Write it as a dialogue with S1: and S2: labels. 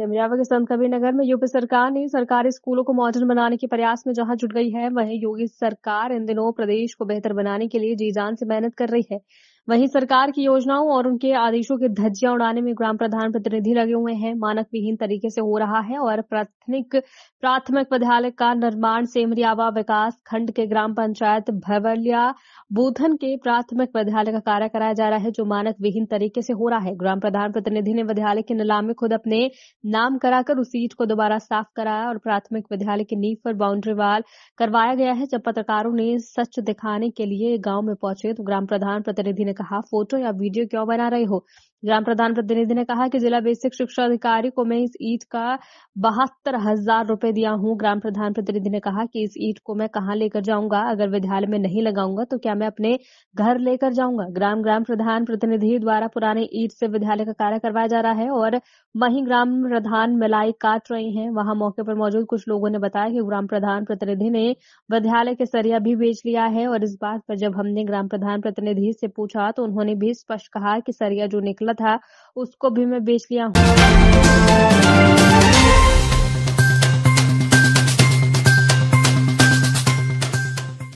S1: सिमरिया के संत नगर में यूपी सरकार ने सरकारी स्कूलों को मॉडर्न बनाने के प्रयास में जहां जुट गई है वहीं योगी सरकार इन दिनों प्रदेश को बेहतर बनाने के लिए जी जान से मेहनत कर रही है वहीं सरकार की योजनाओं और उनके आदेशों की धज्जियां उड़ाने में ग्राम प्रधान प्रतिनिधि लगे हुए हैं मानक विहीन तरीके से हो रहा है और प्राथमिक प्राथमिक विद्यालय का निर्माण सेमरियावा विकास खंड के ग्राम पंचायत भवलिया बूथन के प्राथमिक विद्यालय का कार्य कराया जा रहा है जो मानक विहीन तरीके से हो रहा है ग्राम प्रधान प्रतिनिधि ने विद्यालय की नीलामी खुद अपने नाम कराकर उस सीट को दोबारा साफ कराया और प्राथमिक विद्यालय की नींव पर बाउंड्री वाल करवाया गया है जब पत्रकारों ने सच दिखाने के लिए गांव में पहुंचे तो ग्राम प्रधान प्रतिनिधि ने कहा फोटो या वीडियो क्यों बना रहे हो ग्राम प्रधान प्रतिनिधि ने कहा कि जिला बेसिक शिक्षा अधिकारी को मैं इस ईट का बहत्तर हजार रूपए दिया हूँ ग्राम प्रधान प्रतिनिधि ने कहा कि इस ईट को मैं कहाँ लेकर जाऊंगा अगर विद्यालय में नहीं लगाऊंगा तो क्या मैं अपने घर लेकर जाऊंगा ग्राम ग्राम प्रधान प्रतिनिधि द्वारा पुराने ईट से विद्यालय का कार्य करवाया जा रहा है और वही ग्राम प्रधान मिलाई काट रहे हैं वहां मौके पर मौजूद कुछ लोगों ने बताया कि ग्राम प्रधान प्रतिनिधि ने विद्यालय के सरिया भी बेच लिया है और इस बात पर जब हमने ग्राम प्रधान प्रतिनिधि से पूछा तो उन्होंने भी स्पष्ट कहा कि सरिया जो निकला था उसको भी मैं बेच लिया हूँ